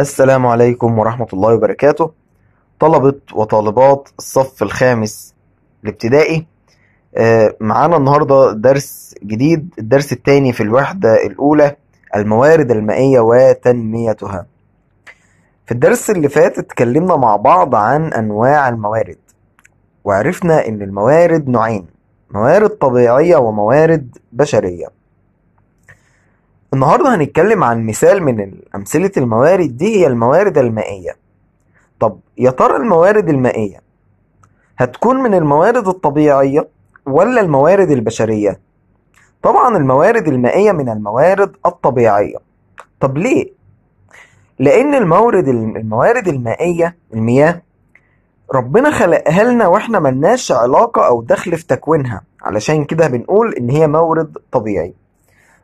السلام عليكم ورحمة الله وبركاته طلبة وطالبات الصف الخامس الابتدائي آه، معانا النهاردة درس جديد الدرس الثاني في الوحدة الأولى الموارد المائية وتنميتها في الدرس اللي فات اتكلمنا مع بعض عن أنواع الموارد وعرفنا إن الموارد نوعين موارد طبيعية وموارد بشرية النهاردة هنتكلم عن مثال من أمثلة الموارد دي هي الموارد المائية طب يا ترى الموارد المائية هتكون من الموارد الطبيعية ولا الموارد البشرية؟ طبعا الموارد المائية من الموارد الطبيعية طب ليه؟ لأن المورد الموارد المائية المياه ربنا خلقها لنا واحنا ملناش علاقة أو دخل في تكوينها علشان كده بنقول إن هي مورد طبيعي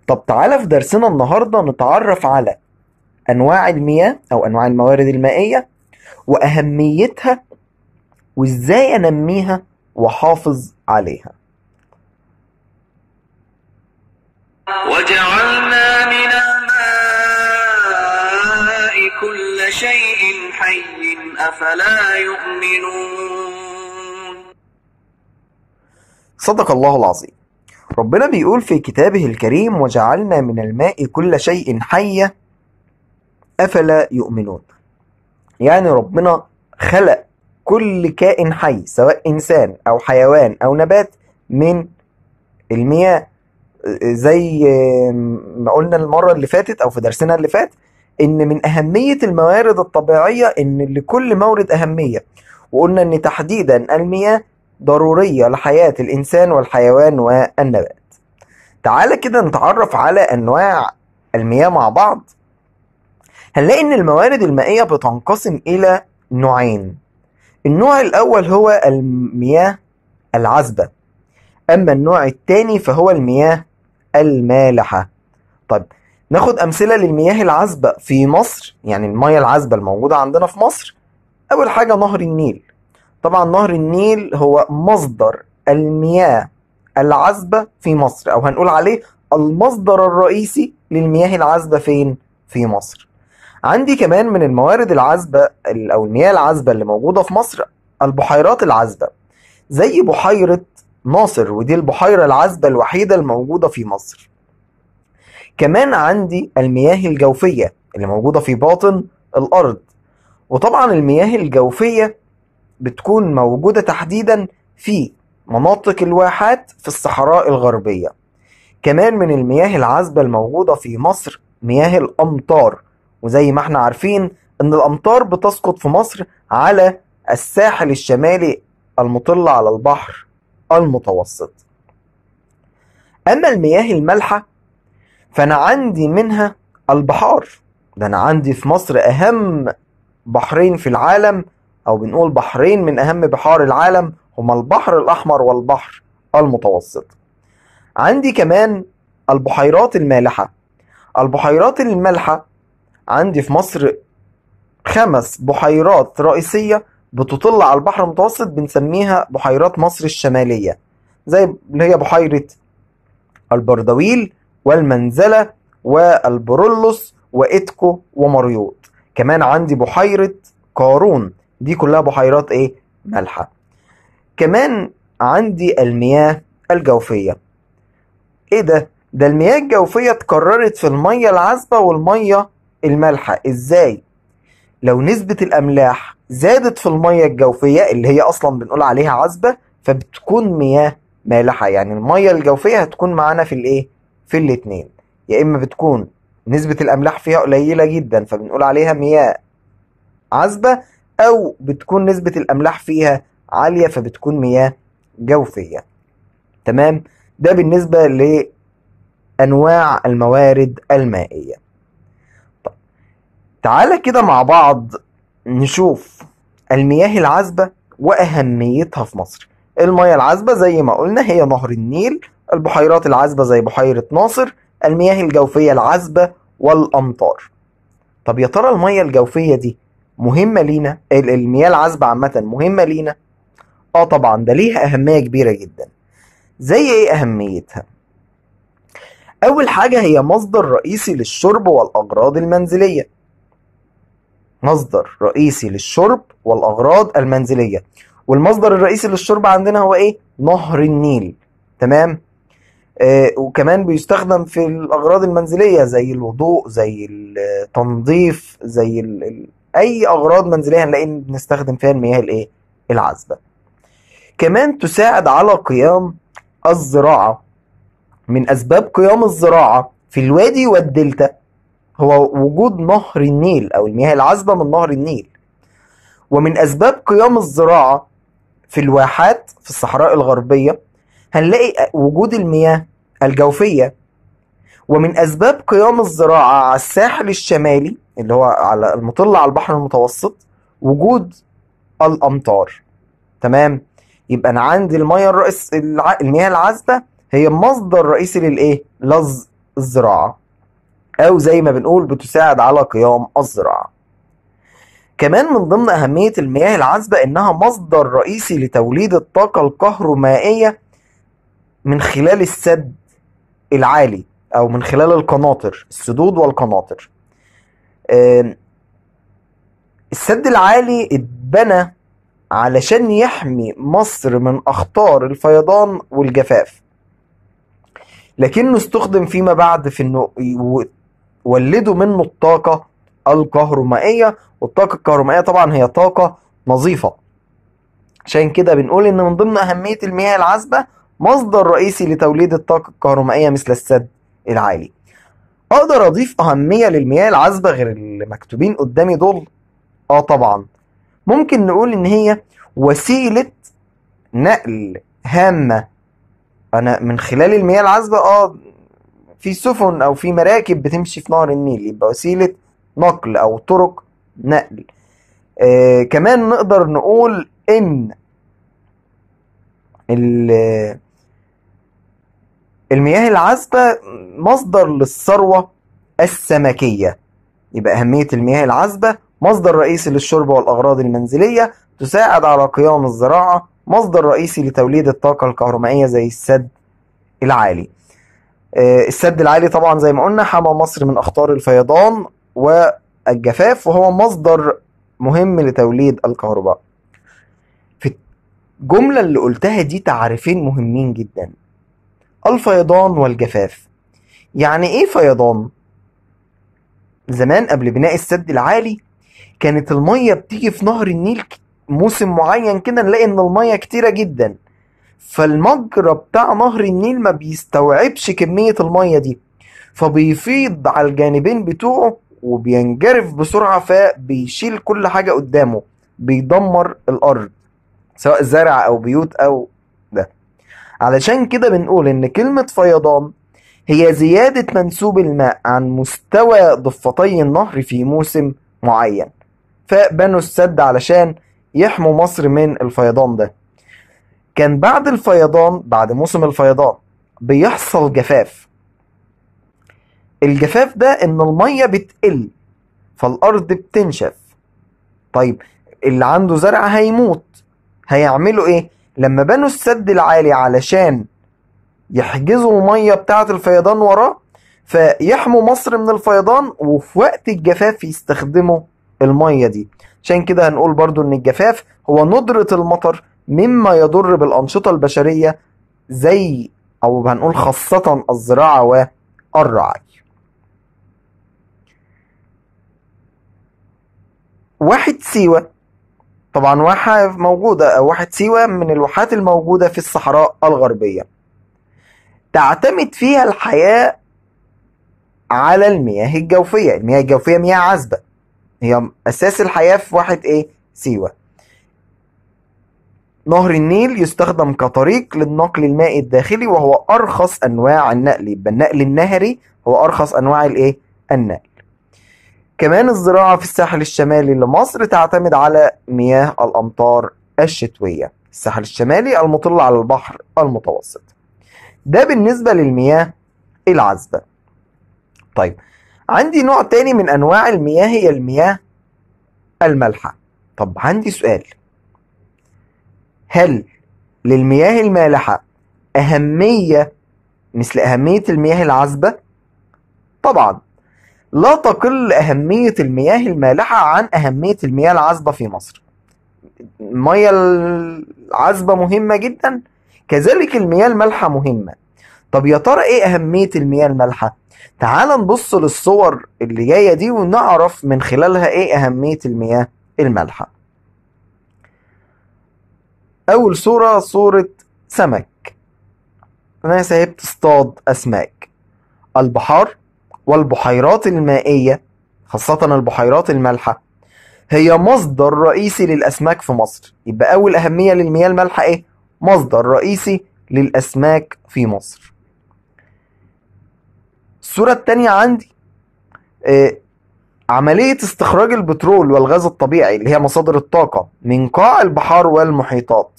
طب تعالى في درسنا النهاردة نتعرف على أنواع المياه أو أنواع الموارد المائية وأهميتها وإزاي أنميها وأحافظ عليها وجعلنا من الماء كل شيء حي أفلا يؤمنون صدق الله العظيم ربنا بيقول في كتابه الكريم وجعلنا من الماء كل شيء حي أفلا يؤمنون يعني ربنا خلق كل كائن حي سواء إنسان أو حيوان أو نبات من المياه زي ما قلنا المرة اللي فاتت أو في درسنا اللي فات إن من أهمية الموارد الطبيعية إن لكل مورد أهمية وقلنا إن تحديدا المياه ضرورية لحياة الإنسان والحيوان والنبات تعالى كده نتعرف على أنواع المياه مع بعض هنلاقي إن الموارد المائية بتنقسم إلى نوعين النوع الأول هو المياه العذبة أما النوع الثاني فهو المياه المالحة طيب ناخد أمثلة للمياه العذبة في مصر يعني المياه العذبة الموجودة عندنا في مصر أول حاجة نهر النيل طبعا نهر النيل هو مصدر المياه العذبة في مصر أو هنقول عليه المصدر الرئيسي للمياه العذبة فين؟ في مصر عندي كمان من الموارد العذبة أو المياه العذبة اللي موجودة في مصر البحيرات العذبة زي بحيرة ناصر ودي البحيرة العذبة الوحيدة الموجودة في مصر كمان عندي المياه الجوفية اللي موجودة في باطن الأرض وطبعا المياه الجوفية بتكون موجودة تحديدا في مناطق الواحات في الصحراء الغربية كمان من المياه العذبة الموجودة في مصر مياه الأمطار وزي ما احنا عارفين ان الأمطار بتسقط في مصر على الساحل الشمالي المطل على البحر المتوسط أما المياه المالحة فأنا عندي منها البحار ده أنا عندي في مصر أهم بحرين في العالم أو بنقول بحرين من أهم بحار العالم هما البحر الأحمر والبحر المتوسط عندي كمان البحيرات المالحة البحيرات المالحة عندي في مصر خمس بحيرات رئيسية بتطل على البحر المتوسط بنسميها بحيرات مصر الشمالية زي اللي هي بحيرة البردويل والمنزلة والبرولوس وإتكو ومريوط كمان عندي بحيرة قارون دي كلها بحيرات ايه مالحة كمان عندي المياه الجوفية ايه ده ده المياه الجوفية اتكررت في المية العذبة والمية المالحة ازاي لو نسبة الاملاح زادت في المية الجوفية اللي هي اصلا بنقول عليها عذبة فبتكون مياه مالحة يعني المية الجوفية هتكون معانا في الايه في الاثنين يا اما بتكون نسبة الاملاح فيها قليلة جدا فبنقول عليها مياه عذبة أو بتكون نسبة الأملاح فيها عالية فبتكون مياه جوفية تمام ده بالنسبة لأنواع الموارد المائية طب. تعالى كده مع بعض نشوف المياه العذبة وأهميتها في مصر المياه العذبة زي ما قلنا هي نهر النيل البحيرات العذبة زي بحيرة ناصر المياه الجوفية العذبة والأمطار طب يا ترى المياه الجوفية دي مهمه لينا المياه العذبه عامه مهمه لينا اه طبعا ده ليها اهميه كبيره جدا زي ايه اهميتها اول حاجه هي مصدر رئيسي للشرب والاغراض المنزليه مصدر رئيسي للشرب والاغراض المنزليه والمصدر الرئيسي للشرب عندنا هو ايه نهر النيل تمام آه وكمان بيستخدم في الاغراض المنزليه زي الوضوء زي التنظيف زي ال اي اغراض منزليه هنلاقي بنستخدم فيها المياه الايه العذبه كمان تساعد على قيام الزراعه من اسباب قيام الزراعه في الوادي والدلتا هو وجود نهر النيل او المياه العذبه من نهر النيل ومن اسباب قيام الزراعه في الواحات في الصحراء الغربيه هنلاقي وجود المياه الجوفيه ومن اسباب قيام الزراعه على الساحل الشمالي اللي هو على المطل على البحر المتوسط وجود الامطار تمام يبقى انا عندي الميه الرئيس الع... المياه العذبه هي مصدر رئيسي للايه لز الزراعه او زي ما بنقول بتساعد على قيام الزراعه كمان من ضمن اهميه المياه العذبه انها مصدر رئيسي لتوليد الطاقه الكهرومائيه من خلال السد العالي او من خلال القناطر السدود والقناطر السد العالي اتبنى علشان يحمي مصر من أخطار الفيضان والجفاف لكنه استخدم فيما بعد في انه ولدوا منه الطاقة الكهرومائية والطاقة الكهرومائية طبعا هي طاقة نظيفة عشان كده بنقول ان من ضمن أهمية المياه العذبة مصدر رئيسي لتوليد الطاقة الكهرومائية مثل السد العالي اقدر اضيف اهمية للمياه العذبة غير اللي مكتوبين قدامي دول اه طبعا ممكن نقول ان هي وسيلة نقل هامة انا من خلال المياه العذبة اه في سفن او في مراكب بتمشي في نهر النيل يبقى وسيلة نقل او طرق نقل آه كمان نقدر نقول ان المياه العذبة مصدر للثروة السمكية يبقى أهمية المياه العذبة مصدر رئيسي للشرب والأغراض المنزلية تساعد على قيام الزراعة مصدر رئيسي لتوليد الطاقة الكهربائية زي السد العالي آه، السد العالي طبعا زي ما قلنا حمى مصر من أخطار الفيضان والجفاف وهو مصدر مهم لتوليد الكهرباء في الجملة اللي قلتها دي تعريفين مهمين جدا الفيضان والجفاف يعني ايه فيضان؟ زمان قبل بناء السد العالي كانت المية بتيجي في نهر النيل موسم معين كده نلاقي ان المية كتيرة جدا فالمجرى بتاع نهر النيل ما بيستوعبش كمية المية دي فبيفيض على الجانبين بتوعه وبينجرف بسرعة فبيشيل كل حاجة قدامه بيدمر الأرض سواء زرع أو بيوت أو علشان كده بنقول ان كلمة فيضان هي زيادة منسوب الماء عن مستوى ضفتي النهر في موسم معين فبنوا السد علشان يحموا مصر من الفيضان ده كان بعد الفيضان بعد موسم الفيضان بيحصل جفاف الجفاف ده ان المية بتقل فالارض بتنشف طيب اللي عنده زرع هيموت هيعملوا ايه لما بنوا السد العالي علشان يحجزوا المية بتاعة الفيضان وراه فيحموا مصر من الفيضان وفي وقت الجفاف يستخدموا المية دي عشان كده هنقول برضو ان الجفاف هو ندرة المطر مما يضر بالأنشطة البشرية زي أو هنقول خاصة الزراعة والرعي واحد سيوة طبعا واحة موجودة أو واحة سيوة من الواحات الموجودة في الصحراء الغربية تعتمد فيها الحياة على المياه الجوفية المياه الجوفية مياه عذبة هي أساس الحياة في واحة إيه؟ سيوة نهر النيل يستخدم كطريق للنقل المائي الداخلي وهو أرخص أنواع النقل يبقى النقل النهري هو أرخص أنواع الإيه؟ النقل كمان الزراعة في الساحل الشمالي لمصر تعتمد على مياه الأمطار الشتوية الساحل الشمالي المطل على البحر المتوسط ده بالنسبة للمياه العذبة طيب عندي نوع تاني من أنواع المياه هي المياه المالحة طب عندي سؤال هل للمياه المالحة أهمية مثل أهمية المياه العذبة؟ طبعا لا تقل أهمية المياه المالحة عن أهمية المياه العذبة في مصر المياه العذبة مهمة جدا كذلك المياه المالحة مهمة طب يا ترى ايه أهمية المياه المالحة تعال نبص للصور اللي جاية دي ونعرف من خلالها ايه أهمية المياه المالحة أول صورة صورة سمك أنا سايب اصطاد أسماك البحار والبحيرات المائية خاصة البحيرات المالحة هي مصدر رئيسي للأسماك في مصر يبقى أول أهمية للمياه المالحة إيه؟ مصدر رئيسي للأسماك في مصر الصورة الثانيه عندي آه، عملية استخراج البترول والغاز الطبيعي اللي هي مصادر الطاقة من قاع البحار والمحيطات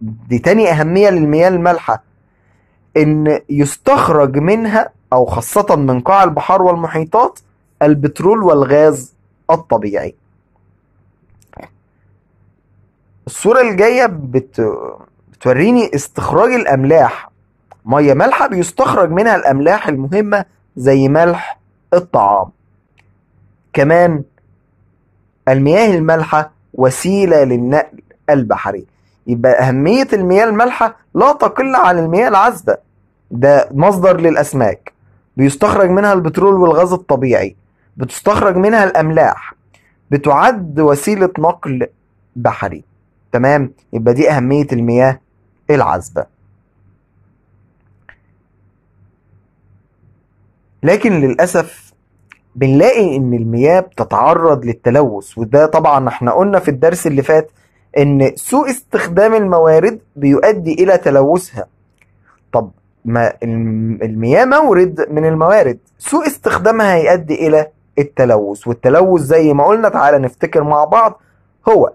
دي تاني أهمية للمياه المالحة إن يستخرج منها أو خاصة من قاع البحار والمحيطات البترول والغاز الطبيعي الصورة الجاية بت... بتوريني استخراج الأملاح مية مالحة بيستخرج منها الأملاح المهمة زي ملح الطعام كمان المياه المالحة وسيلة للنقل البحري يبقى أهمية المياه المالحة لا تقل عن المياه العذبة ده مصدر للأسماك بيستخرج منها البترول والغاز الطبيعي بتستخرج منها الأملاح بتعد وسيلة نقل بحري تمام يبقى دي أهمية المياه العذبة لكن للأسف بنلاقي إن المياه بتتعرض للتلوث وده طبعا احنا قلنا في الدرس اللي فات إن سوء استخدام الموارد بيؤدي إلى تلوثها طب ما المياه مورد من الموارد سوء استخدامها هيؤدي إلى التلوث والتلوث زي ما قلنا تعالى نفتكر مع بعض هو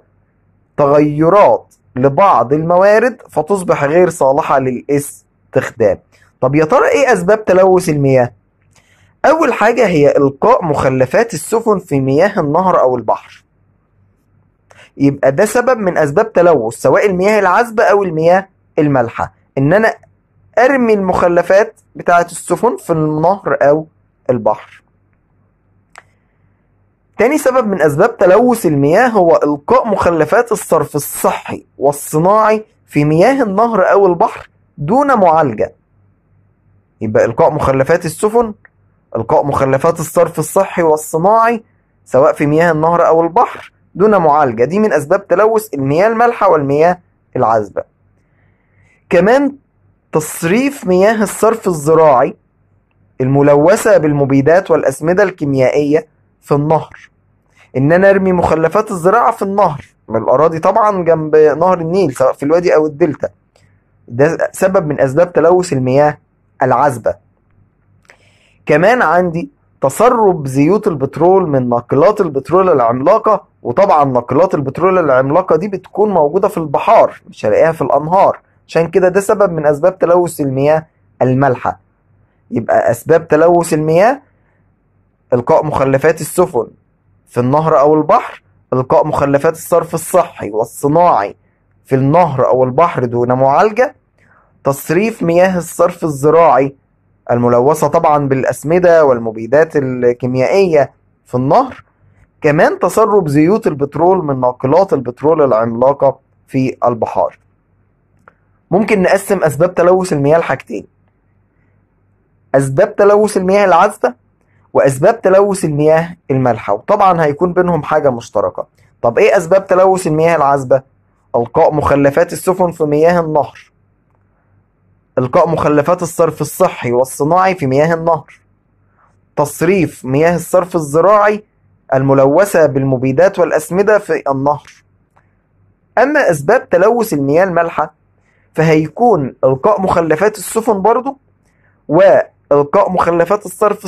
تغيرات لبعض الموارد فتصبح غير صالحة للاستخدام طب يا ترى ايه اسباب تلوث المياه اول حاجة هي القاء مخلفات السفن في مياه النهر او البحر يبقى ده سبب من اسباب تلوث سواء المياه العذبة او المياه المالحة ان انا ارمي المخلفات بتاعة السفن في النهر او البحر تاني سبب من اسباب تلوث المياه هو القاء مخلفات الصرف الصحي والصناعي في مياه النهر او البحر دون معالجة يبقى القاء مخلفات السفن القاء مخلفات الصرف الصحي والصناعي سواء في مياه النهر او البحر دون معالجة دي من اسباب تلوث المياه المالحة والمياه العذبة كمان تصريف مياه الصرف الزراعي الملوثة بالمبيدات والأسمدة الكيميائية في النهر إن أنا أرمي مخلفات الزراعة في النهر الأراضي طبعا جنب نهر النيل سواء في الوادي أو الدلتا ده سبب من أسباب تلوث المياه العذبة كمان عندي تسرب زيوت البترول من ناقلات البترول العملاقة وطبعا ناقلات البترول العملاقة دي بتكون موجودة في البحار مش هلاقيها في الأنهار عشان كده ده سبب من أسباب تلوث المياه المالحة يبقى أسباب تلوث المياه إلقاء مخلفات السفن في النهر أو البحر إلقاء مخلفات الصرف الصحي والصناعي في النهر أو البحر دون معالجة تصريف مياه الصرف الزراعي الملوثة طبعا بالأسمدة والمبيدات الكيميائية في النهر كمان تسرب زيوت البترول من ناقلات البترول العملاقة في البحار ممكن نقسم أسباب تلوث المياه لحاجتين أسباب تلوث المياه العذبة وأسباب تلوث المياه المالحة وطبعا هيكون بينهم حاجة مشتركة طب إيه أسباب تلوث المياه العذبة؟ إلقاء مخلفات السفن في مياه النهر إلقاء مخلفات الصرف الصحي والصناعي في مياه النهر تصريف مياه الصرف الزراعي الملوثة بالمبيدات والأسمدة في النهر أما أسباب تلوث المياه المالحة فهيكون إلقاء مخلفات السفن برضو وإلقاء مخلفات الصرف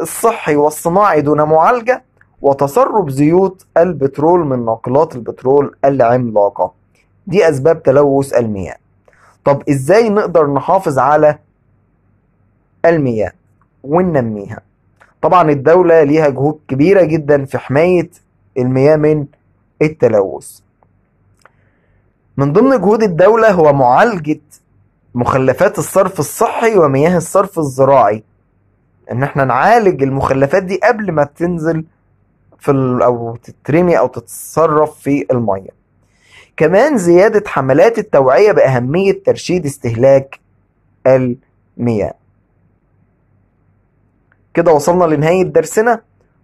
الصحي والصناعي دون معالجة وتسرب زيوت البترول من ناقلات البترول العملاقة دي أسباب تلوث المياه طب إزاي نقدر نحافظ على المياه وننميها طبعا الدولة ليها جهود كبيرة جدا في حماية المياه من التلوث من ضمن جهود الدولة هو معالجة مخلفات الصرف الصحي ومياه الصرف الزراعي ان احنا نعالج المخلفات دي قبل ما تنزل في او تترمي او تتصرف في الميه كمان زياده حملات التوعيه باهميه ترشيد استهلاك المياه كده وصلنا لنهايه درسنا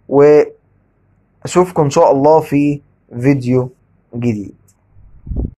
واشوفكم ان شاء الله في فيديو جديد